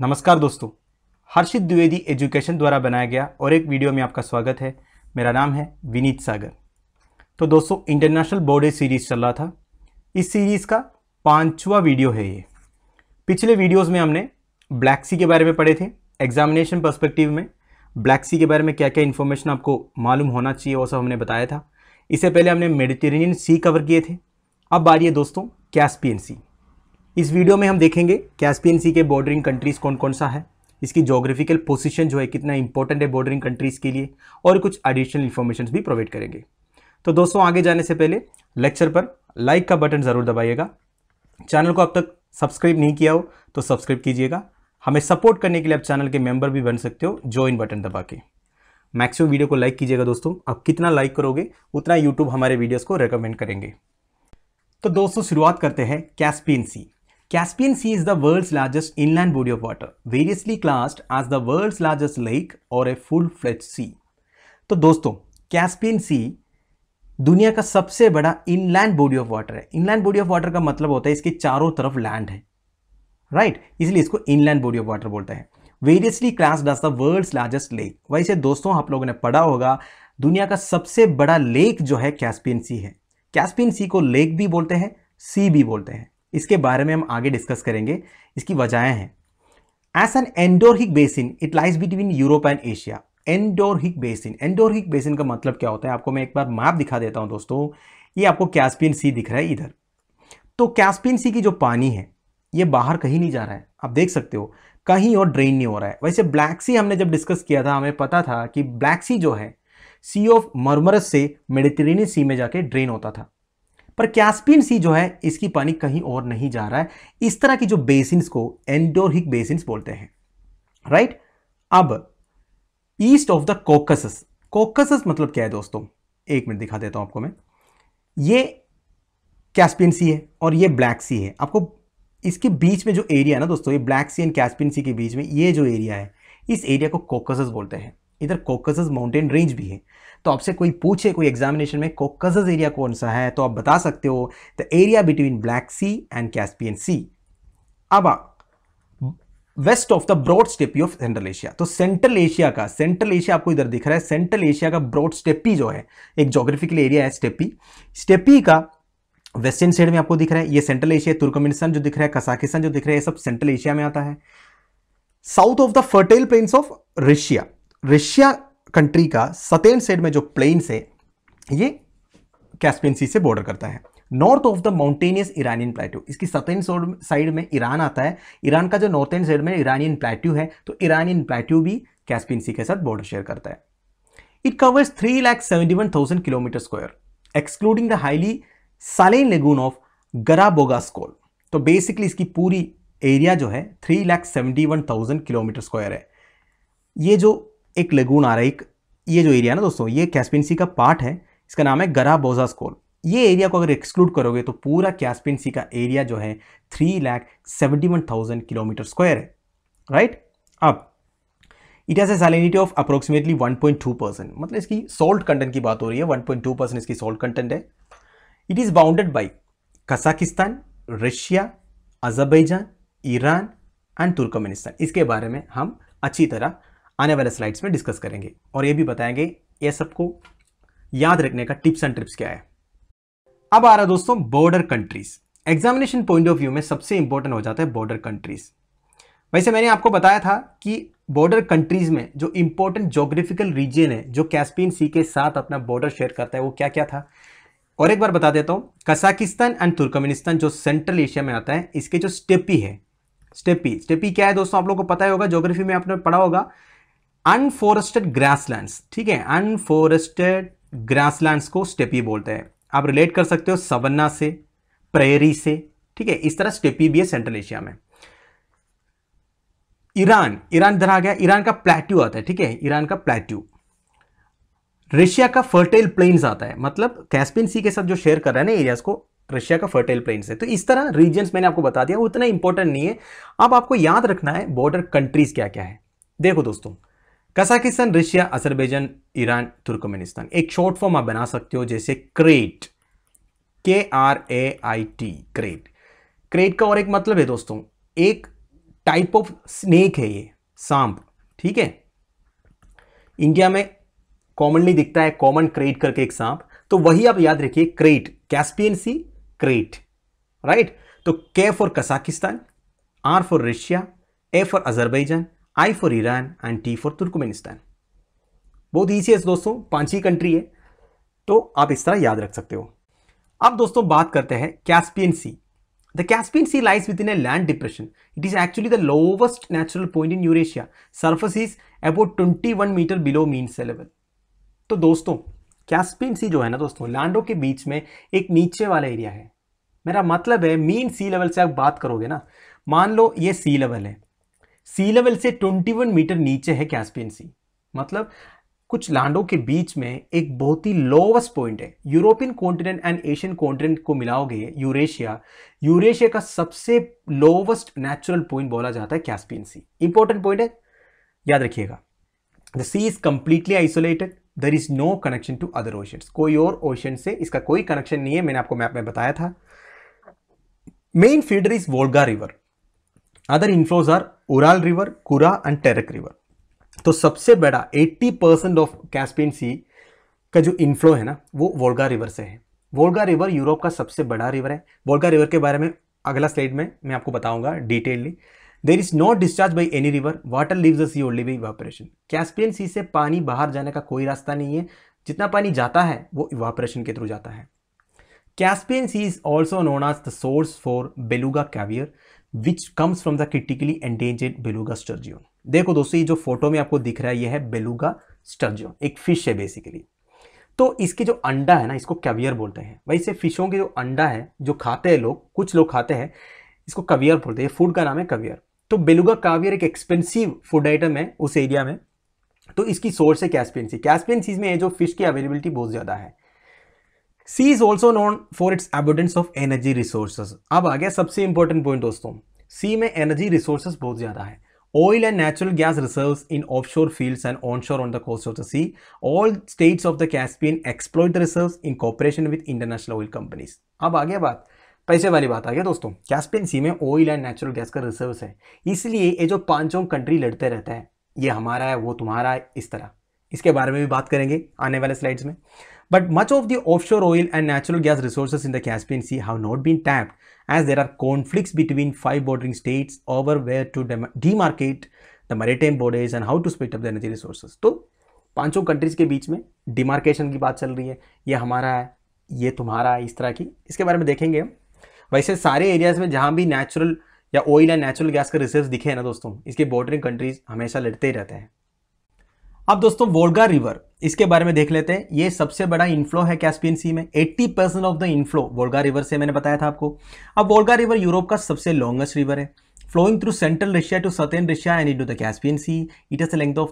नमस्कार दोस्तों हर्षित द्विवेदी एजुकेशन द्वारा बनाया गया और एक वीडियो में आपका स्वागत है मेरा नाम है विनीत सागर तो दोस्तों इंटरनेशनल बोर्डे सीरीज़ चल रहा था इस सीरीज़ का पाँचवा वीडियो है ये पिछले वीडियोस में हमने ब्लैक सी के बारे में पढ़े थे एग्जामिनेशन परस्पेक्टिव में ब्लैक सी के बारे में क्या क्या इन्फॉर्मेशन आपको मालूम होना चाहिए वो सब हमने बताया था इससे पहले हमने मेडिटेरेनियन सी कवर किए थे अब बारी है दोस्तों कैसपियन सी इस वीडियो में हम देखेंगे कैस्पियन सी के बॉर्डरिंग कंट्रीज़ कौन कौन सा है इसकी जोग्राफिकल पोजिशन जो है कितना इंपॉर्टेंट है बॉर्डरिंग कंट्रीज़ के लिए और कुछ एडिशनल इन्फॉर्मेशन भी प्रोवाइड करेंगे तो दोस्तों आगे जाने से पहले लेक्चर पर लाइक का बटन ज़रूर दबाइएगा चैनल को अब तक सब्सक्राइब नहीं किया हो तो सब्सक्राइब कीजिएगा हमें सपोर्ट करने के लिए आप चैनल के मेंबर भी बन सकते हो ज्वाइन बटन दबा के मैक्सिमम वीडियो को लाइक कीजिएगा दोस्तों आप कितना लाइक करोगे उतना यूट्यूब हमारे वीडियोस को रेकमेंड करेंगे तो दोस्तों शुरुआत करते हैं Caspian Sea Caspian Sea is the world's largest inland body of water, variously classed as the world's largest lake or a full-fledged sea. तो दोस्तों Caspian Sea दुनिया का सबसे बड़ा inland body of water है Inland body of water का मतलब होता है इसके चारों तरफ land है right? इसलिए इसको inland body of water बोलते हैं Variously classed as the world's largest lake. वैसे दोस्तों आप लोगों ने पढ़ा होगा दुनिया का सबसे बड़ा lake जो है Caspian Sea है Caspian Sea को lake भी बोलते हैं Sea भी बोलते हैं इसके बारे में हम आगे डिस्कस करेंगे इसकी वजहें हैं as an endorheic basin it lies between Europe and Asia endorheic basin endorheic basin का मतलब क्या होता है आपको मैं एक बार मैप दिखा देता हूँ दोस्तों ये आपको कैस्पियन सी दिख रहा है इधर तो कैस्पियन सी की जो पानी है ये बाहर कहीं नहीं जा रहा है आप देख सकते हो कहीं और ड्रेन नहीं हो रहा है वैसे ब्लैक सी हमने जब डिस्कस किया था हमें पता था कि ब्लैक सी जो है सी ऑफ मरमरस से मेडिटेरेनियन सी में जाके ड्रेन होता था पर कैस्पियन सी जो है इसकी पानी कहीं और नहीं जा रहा है इस तरह की जो बेसिन्स को एंडोरहिक बेसिन्स बोलते हैं राइट अब east of the Caucasus Caucasus मतलब क्या है दोस्तों एक मिनट दिखा देता हूं आपको मैं ये कैस्पियन सी है और ये ब्लैक सी है आपको इसके बीच में जो एरिया है ना दोस्तों ये black sea and Caspian sea के बीच में ये जो एरिया है इस एरिया को कोकसस बोलते हैं इधर कोकसस माउंटेन रेंज भी है तो आपसे कोई पूछे कोई एग्जामिनेशन में कोकसस एरिया कौन सा है तो आप बता सकते हो the area between black sea and Caspian sea अब west of the broad steppe of central Asia तो सेंट्रल एशिया का सेंट्रल एशिया आपको इधर दिख रहा है सेंट्रल एशिया का ब्रॉड स्टेपी जो है एक जोग्राफिकल एरिया है स्टेपी स्टेपी का वेस्टर्न साइड में आपको दिख रहा है ये सेंट्रल एशिया तुर्कमेनिस्तान जो दिख रहा है कसाकिस्तान जो दिख रहा है ये सब सेंट्रल एशिया में आता है south of the fertile plains of Russia Russia country का सतेन सेड में जो प्लेन्स है ये कैस्पियन सी से बॉर्डर करता है north of the mountainous Iranian plateau इसकी सतेन साइड में ईरान आता है ईरान का जो नॉर्थ एंड साइड में ईरानियन प्लेट्यू है तो ईरानियन प्लेट्यू भी कैस्पियन सी के साथ बॉर्डर शेयर करता है it covers three lakh seventy one thousand kilometer square excluding the highly saline lagoon of Garabogazköl तो बेसिकली इसकी पूरी एरिया जो है three lakh seventy one thousand kilometer square है ये जो एक लेगून आ रहा है एक ये जो एरिया ना दोस्तों ये कैस्पिन सी का पार्ट है इसका नाम है गरा बोजा स्कोल ये एरिया को अगर एक्सक्लूड करोगे तो पूरा कैस्पिन सी का एरिया जो है three lakh seventy one thousand kilometer square है राइट अब it has a salinity of approximately one point two percent मतलब इसकी सॉल्ट कंटेंट की बात हो रही है वन पॉइंट टू परसेंट इसकी सॉल्ट कंटेंट है it is bounded by Kazakhstan Russia Azerbaijan Iran and Turkmenistan इसके बारे में हम अच्छी तरह आने वाले स्लाइड्स में डिस्कस करेंगे और ये भी बताएंगे ये सबको याद रखने का टिप्स एंड ट्रिप्स क्या है अब आ रहा दोस्तों border countries examination point of view में सबसे इंपॉर्टेंट हो जाता है बॉर्डर कंट्रीज वैसे मैंने आपको बताया था कि बॉर्डर कंट्रीज में जो इंपॉर्टेंट जोग्राफिकल रीजन है जो कैस्पियन सी के साथ अपना बॉर्डर शेयर करता है वो क्या क्या था और एक बार बता देता हूँ कसाकिस्तान एंड तुर्कमेनिस्तान जो सेंट्रल एशिया में आता है इसके जो स्टेपी है स्टेपी स्टेपी क्या है दोस्तों आप लोगों को पता ही होगा ज्योग्राफी में आपने पढ़ा होगा अनफॉरेस्टेड ग्रासलैंड्स ठीक है अनफॉरेस्टेड ग्रासलैंड्स को स्टेपी बोलते हैं आप रिलेट कर सकते हो सवन्ना से प्रेरी से ठीक है इस तरह स्टेपी भी है सेंट्रल एशिया में ईरान ईरान इधर आ गया ईरान का प्लेट्यू आता है ठीक है ईरान का प्लेट्यू रशिया का फर्टाइल प्लेन्स आता है मतलब कैस्पियन सी के साथ जो शेयर कर रहा है ना एरियाज को रशिया का फर्टाइल प्लेन्स है तो इस तरह रीजन मैंने आपको बता दिया उतना इंपॉर्टेंट नहीं है अब आपको याद रखना है बॉर्डर कंट्रीज क्या क्या है देखो दोस्तों Kazakhstan Russia Azerbaijan Iran Turkmenistan एक शॉर्ट फॉर्म आप बना सकते हो जैसे krait K R A I T krait krait का और एक मतलब है दोस्तों एक टाइप ऑफ स्नेक है ये सांप ठीक है इंडिया में कॉमनली दिखता है कॉमन क्रेट करके एक सांप तो वही आप याद रखिए krait Caspian sea krait right तो K for Kazakhstan R for Russia A for Azerbaijan I for Iran and T for Turkmenistan बहुत ईजी है दोस्तों पांच ही कंट्री है तो आप इस तरह याद रख सकते हो अब दोस्तों बात करते हैं Caspian sea the sea lies within a land depression it is actually the lowest natural point in Eurasia surface is about twenty one meter below mean sea level तो दोस्तों कैस्पियन सी जो है ना दोस्तों लैंडो के बीच में एक नीचे वाला एरिया है मेरा मतलब है मीन सी लेवल से आप बात करोगे ना मान लो ये सी लेवल है सी लेवल से 21 मीटर नीचे है कैस्पियन सी मतलब कुछ लैंडों के बीच में एक बहुत ही लोवेस्ट पॉइंट है European continent and Asian continent को मिलाओगे यूरेशिया यूरेशिया का सबसे लोवेस्ट नेचुरल पॉइंट बोला जाता है कैस्पियन सी इंपॉर्टेंट पॉइंट है याद रखिएगा the sea is completely isolated there is no connection to other ocean कोई और ओशन से इसका कोई कनेक्शन नहीं है मैंने आपको मैप में बताया था main feeder is Volga river other inflows are Ural river Kura and Terek river तो सबसे बड़ा 80 परसेंट ऑफ कैस्पियन सी का जो इनफ्लो है ना वो वोल्गा रिवर से है वोल्गा रिवर यूरोप का सबसे बड़ा रिवर है वोल्गा रिवर के बारे में अगला स्लाइड में मैं आपको बताऊंगा detailedly there is not discharge by any river water leaves the sea only by Caspian sea से पानी बाहर जाने का कोई रास्ता नहीं है जितना पानी जाता है वो इवापरेशन के थ्रू जाता है Caspian sea is also known as the source for beluga caviar which comes from the critically endangered beluga sturgeon देखो दोस्तों ये जो फोटो में आपको दिख रहा है ये है बेलुगा स्टर्जियन एक फिश है बेसिकली तो इसके जो अंडा है ना इसको कवियर बोलते हैं वैसे फिशों के जो अंडा है जो खाते हैं लोग कुछ लोग खाते हैं इसको कवियर बोलते हैं फूड का नाम है कवियर तो बेलुगा कावियर एक एक्सपेंसिव फूड आइटम है उस एरिया में तो इसकी सोर्स है कैस्पियन सी कैस्पियन सीज में जो फिश की अवेलेबिलिटी बहुत ज़्यादा है sea is also known for its abundance of energy resources अब आ गया सबसे इंपॉर्टेंट पॉइंट दोस्तों सी में एनर्जी रिसोर्सेज बहुत ज़्यादा है natural gas reserve in offshore field and onshore on the coast of the sea all states of the Caspian exploit the reserve in cooperation with international oil companies अब गया बात पैसे वाली बात आ गया दोस्तों कैसपियन सी में oil and natural gas का रिसर्व है इसलिए ये जो पांचों कंट्री लड़ते रहते हैं ये हमारा है वो तुम्हारा है इस तरह इसके बारे में भी बात करेंगे आने वाले स्लाइड्स में But much of the offshore oil and natural gas resources in the Caspian Sea have not been tapped as there are conflicts between five bordering states over where to dem demarcate the maritime borders and how to split up the energy resources तो पांचों countries के बीच में demarcation की बात चल रही है ये हमारा है ये तुम्हारा है इस तरह की इसके बारे में देखेंगे हम वैसे सारे एरियाज में जहाँ भी नेचुरल या ऑयल या नेचुरल गैस का रिसर्च दिखे हैं ना दोस्तों इसके बॉर्डरिंग कंट्रीज हमेशा लड़ते ही रहते हैं अब दोस्तों वोल्गा रिवर इसके बारे में देख लेते हैं ये सबसे बड़ा इन्फ्लो है कैस्पियन सी में 80 percent of the inflow Volga river से मैंने बताया था आपको अब वोल्गा रिवर यूरोप का सबसे लॉन्गेस्ट रिवर है flowing through central Russia to southern Russia and into the Caspian Sea. It has a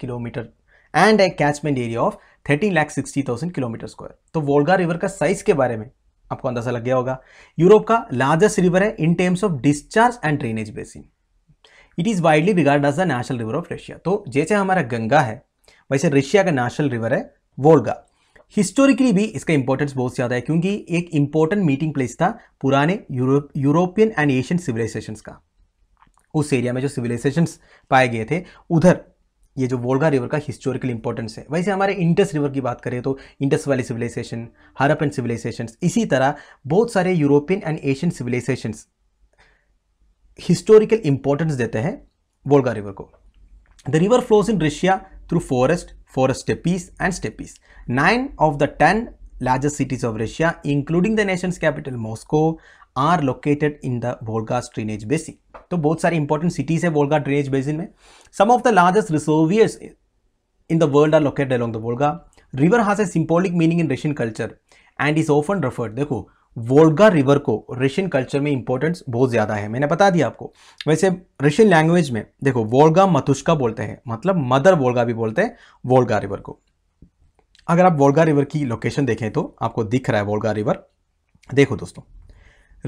kilometer and 3,531 catchment area of thirty lakh sixty thousand kilometer square तो वोल्गा रिवर का size के बारे में आपको अंदाजा लग गया होगा यूरोप का लार्जेस्ट रिवर है in terms of discharge and drainage basin it is widely regard as the national river of Russia तो जैसे हमारा गंगा है वैसे रशिया का नेशनल रिवर है वोल्गा हिस्टोरिकली भी इसका इंपॉर्टेंस बहुत ज़्यादा है क्योंकि एक इम्पोर्टेंट मीटिंग प्लेस था पुराने यूरोपियन एंड एशियन सिविलाइजेशन का उस एरिया में जो सिविलाइजेशन पाए गए थे उधर ये जो वोल्गा रिवर का हिस्टोरिकल इंपॉर्टेंस है वैसे हमारे इंडस रिवर की बात करें तो इंडस वाली सिविलाइजेशन हरपन सिविलाइजेशन इसी तरह बहुत सारे European and Asian civilization historical importance देते हैं वोल्गा रिवर को the river flows in Russia through forest forest steppes and steppes nine of the ten largest cities of Russia including the nation capital Moscow are located in the Volga drainage basin तो बहुत सारी important cities है Volga drainage basin में some of the largest reservoirs in the world are located along the Volga river has a symbolic meaning in Russian culture and is often referred देखो Volga river को Russian culture में importance बहुत ज़्यादा है मैंने बता दिया आपको वैसे रशियन लैंग्वेज में देखो वोल्गा मथुष्का बोलते हैं मतलब मदर वोल्गा भी बोलते हैं वोल्गा रिवर को अगर आप वोल्गा रिवर की लोकेशन देखें तो आपको दिख रहा है वोल्गा रिवर देखो दोस्तों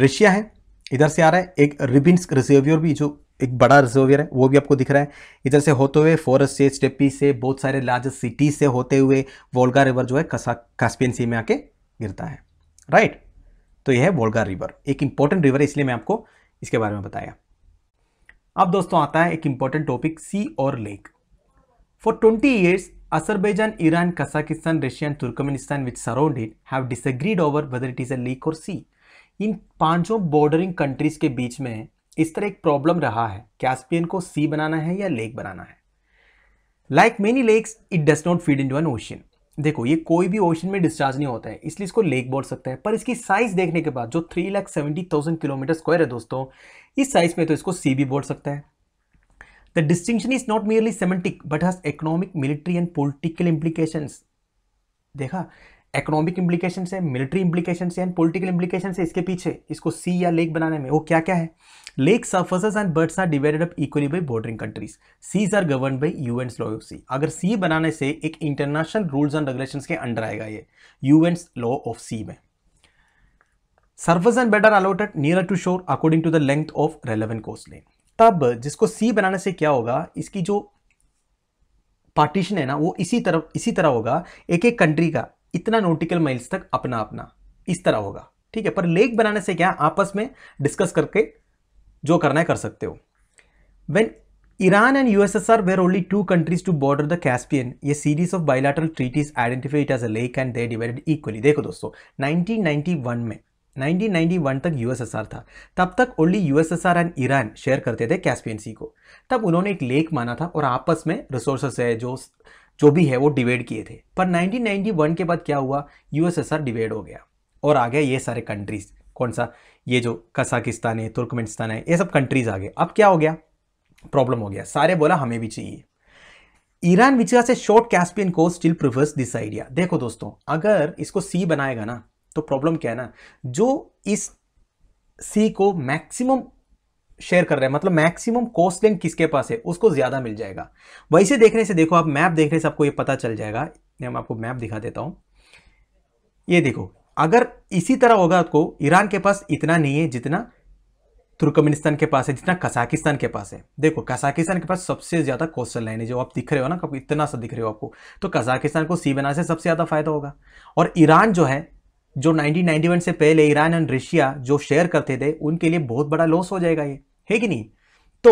रशिया है इधर से आ रहा है एक रिबिन्स रिजर्वियर भी जो एक बड़ा रिजर्वियर है वो भी आपको दिख रहा है इधर से होते हुए फॉरेस्ट से स्टेपी से बहुत सारे लार्जेस्ट सिटीज से होते हुए वोल्गा रिवर जो है कसा कास्पियन सी में आके गिरता है राइट तो यह है वोल्गा रिवर एक इंपॉर्टेंट रिवर है इसलिए मैं आपको इसके बारे में बताया अब दोस्तों आता है एक इंपॉर्टेंट टॉपिक सी और lake for twenty years Azerbaijan, Iran Kazakhstan Russian Turkmenistan which surrounded have disagreed over whether it is a lake और सी इन पांचों बॉर्डरिंग कंट्रीज के बीच में इस तरह एक प्रॉब्लम रहा है कैस्पियन को सी बनाना है या लेक बनाना है like many lakes it does not feed into an ocean देखो ये कोई भी ओशन में डिस्चार्ज नहीं होता है इसलिए इसको लेक बोल सकते हैं पर इसकी साइज़ देखने के बाद जो three lakh seventy thousand kilometer square है दोस्तों इस साइज़ में तो इसको सी भी बोल सकते हैं the distinction is not merely semantic but has economic military and political implications देखा इकोनॉमिक इम्प्लीकेशन है मिलिट्री इम्प्लीकेशन है एंड पोलिटिकल इम्प्लीकेशन है इसके पीछे इसको सी या लेक बनाने में वो क्या क्या है lake surfaces and beds are divided up equally by bordering countries seas are govern by U N law of sea अगर सी बनाने से एक इंटरनेशनल रूल्स एंड रेगुलेशन के अंडर आएगा ये U N law of sea में surface and bed are allotted near to shore according to the length of relevant coast line तब जिसको सी बनाने से क्या होगा इसकी जो पार्टीशन है ना वो इसी तरह इसी तरह होगा एक एक कंट्री का इतना नोटिकल माइल्स तक अपना अपना इस तरह होगा ठीक है पर लेक बनाने से क्या आपस में डिस्कस करके जो करना है कर सकते हो when Iran and USSR were only two countries to border the Caspian ये series of bilateral treaties identify it as a lake and they divided equally देखो दोस्तों 1991 में 1991 तक यूएसएसआर था तब तक only USSR and Iran share करते थे कैस्पियन सी को तब उन्होंने एक लेक माना था और आपस में रिसोर्सेस है जो जो भी है वो डिवाइड किए थे पर 1991 के बाद क्या हुआ यूएसएसआर डिवाइड हो गया और आ गया ये सारे कंट्रीज कौन सा ये जो कसाकिस्तान है तुर्कमेनिस्तान है ये सब कंट्रीज आ गए अब क्या हो गया प्रॉब्लम हो गया सारे बोला हमें भी चाहिए ईरान विचार से शॉर्ट कैस्पियन को स्टिल प्रिफर्स दिस आइडिया देखो दोस्तों अगर इसको सी बनाएगा ना तो प्रॉब्लम क्या है ना जो इस सी को मैक्सिमम शेयर कर रहे हैं मतलब मैक्सिमम कोस्ट लिंक किसके पास है उसको ज़्यादा मिल जाएगा वैसे देखने से देखो आप मैप देखने से आपको ये पता चल जाएगा मैं आपको मैप दिखा देता हूँ ये देखो अगर इसी तरह होगा आपको ईरान के पास इतना नहीं है जितना तुर्कमेनिस्तान के पास है जितना कजाकिस्तान के पास है देखो कजाकिस्तान के पास सबसे ज़्यादा कोस्टल लाइन है जो आप दिख रहे हो ना आपको इतना सा दिख रहे हो आपको तो कजाकिस्तान को सी बना से सबसे ज़्यादा फायदा होगा और ईरान जो है जो 1991 से पहले ईरान एंड रशिया जो शेयर करते थे उनके लिए बहुत बड़ा लॉस हो जाएगा ये है कि नहीं तो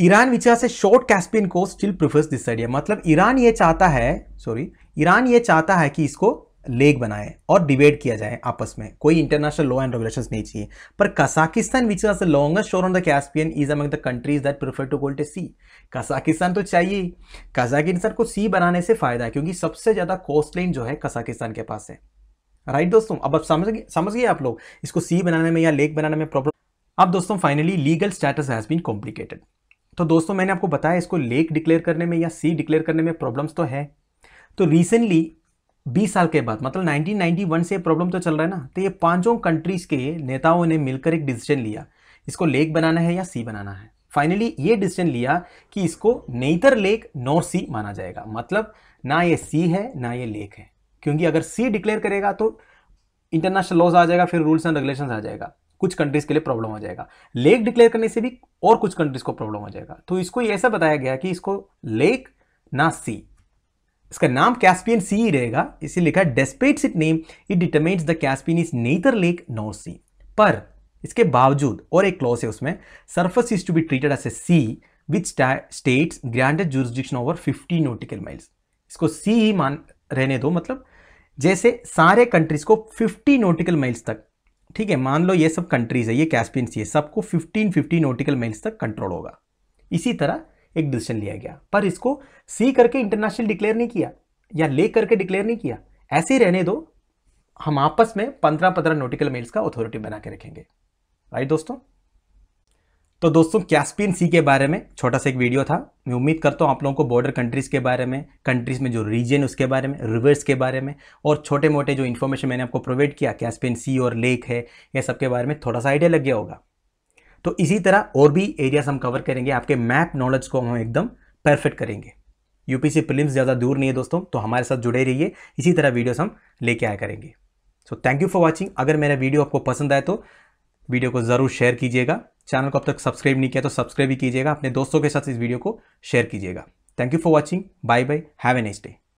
ईरान विचार से शॉर्ट कैस्पियन को स्टिल प्रिफर्स दिस आइडिया मतलब ईरान ये चाहता है सॉरी ईरान ये चाहता है कि इसको लेग बनाए और डिबेट किया जाए आपस में कोई इंटरनेशनल लॉ एंड रेगुलेशन नहीं चाहिए पर कसाकिस्तान विचार से longest shore on the Caspian is among the countries that prefer to call it sea Kazakhstan तो चाहिए कजाकिस्तान को सी बनाने से फायदा है क्योंकि सबसे ज़्यादा कोस्ट लाइन जो है कसाकिस्तान के पास है राइट दोस्तों अब आप समझ गए समझ गए आप लोग इसको सी बनाने में या लेक बनाने में प्रॉब्लम अब दोस्तों finally legal status has been complicated तो दोस्तों मैंने आपको बताया इसको लेक डिक्लेयर करने में या सी डिक्लेयर करने में प्रॉब्लम्स तो है तो रिसेंटली 20 साल के बाद मतलब 1991 से प्रॉब्लम तो चल रहा है ना तो ये पांचों कंट्रीज के नेताओं ने मिलकर एक डिसीजन लिया इसको लेक बनाना है या सी बनाना है फाइनली ये डिसीजन लिया कि इसको नेतर लेक नॉर सी माना जाएगा मतलब ना ये सी है ना ये लेक है क्योंकि अगर सी डिक्लेयर करेगा तो इंटरनेशनल लॉज आ जाएगा फिर रूल्स एंड रेगुलेशन आ जाएगा कुछ कंट्रीज़ के लिए प्रॉब्लम हो जाएगा लेक डिक्लेयर करने से भी और कुछ कंट्रीज़ को प्रॉब्लम हो जाएगा तो इसको ऐसा बताया गया कि इसको लेक ना सी इसका नाम कैस्पियन सी ही रहेगा इसे लिखा despites it name it determines the Caspian is neither lake nor sea पर इसके बावजूद और एक क्लॉज है उसमें surface is to be treated as a sea which states granted jurisdiction over 50 nautical miles इसको सी ही मान रहने दो मतलब जैसे सारे कंट्रीज को 50 नोटिकल माइल्स तक ठीक है मान लो ये सब कंट्रीज है ये कैस्पियन सी है सबको 15 15 नोटिकल माइल्स तक कंट्रोल होगा इसी तरह एक डिसीजन लिया गया पर इसको सी करके इंटरनेशनल डिक्लेयर नहीं किया या ले करके डिक्लेयर नहीं किया ऐसे ही रहने दो हम आपस में पंद्रह पंद्रह नोटिकल मेल्स का अथॉरिटी बना के रखेंगे राइट दोस्तों तो दोस्तों कैस्पियन सी के बारे में छोटा सा एक वीडियो था मैं उम्मीद करता हूँ आप लोगों को बॉर्डर कंट्रीज़ के बारे में कंट्रीज़ में जो रीजन उसके बारे में रिवर्स के बारे में और छोटे मोटे जो इन्फॉर्मेशन मैंने आपको प्रोवाइड किया कैस्पियन सी और लेक है यह सब के बारे में थोड़ा सा आइडिया लग गया होगा तो इसी तरह और भी एरियाज हम कवर करेंगे आपके मैप नॉलेज को हम एकदम परफेक्ट करेंगे यूपीसी फिल्म ज़्यादा दूर नहीं है दोस्तों तो हमारे साथ जुड़े रहिए इसी तरह वीडियोस हम लेके आया करेंगे so thank you for watching अगर मेरा वीडियो आपको पसंद आए तो वीडियो को ज़रूर शेयर कीजिएगा चैनल को अब तक सब्सक्राइब नहीं किया तो सब्सक्राइब भी कीजिएगा अपने दोस्तों के साथ इस वीडियो को शेयर कीजिएगा thank you for watching bye bye have a next day